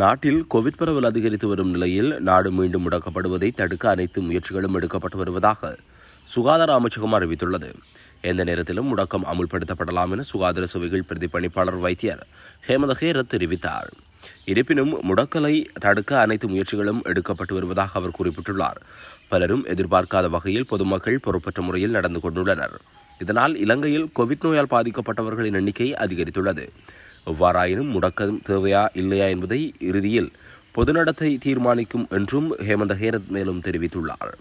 நாட்டில் கோவிட் பரவல் அதிகரித்து வரும் நிலையில் நாடு மீண்டும் முடக்கப்படுவதை தடுக்க அனைத்து முயற்சிகளும் எடுக்கப்பட்டு வருவதாக சுகாதார அமைச்சகம் அறிவித்துள்ளது எந்த நேரத்திலும் முடக்கம் அமுல்படுத்தப்படலாம் என சுகாதார சுவைகள் பிரதிப்பணிப்பாளர் வைத்தியர் ஹேமதஹேரத் தெரிவித்தார் இருப்பினும் முடக்கலை தடுக்க அனைத்து முயற்சிகளும் எடுக்கப்பட்டு வருவதாக அவர் குறிப்பிட்டுள்ளார் பலரும் எதிர்பார்க்காத வகையில் பொதுமக்கள் பொறுப்பற்ற முறையில் நடந்து கொண்டுள்ளனர் இதனால் இலங்கையில் கோவிட் நோயால் பாதிக்கப்பட்டவர்களின் எண்ணிக்கை அதிகரித்துள்ளது எவ்வாறாயினும் முடக்கம் தேவையா இல்லையா என்பதை இறுதியில் பொதுநடத்தை தீர்மானிக்கும் என்றும் ஹேமந்த ஹேரத் மேலும் தெரிவித்துள்ளார்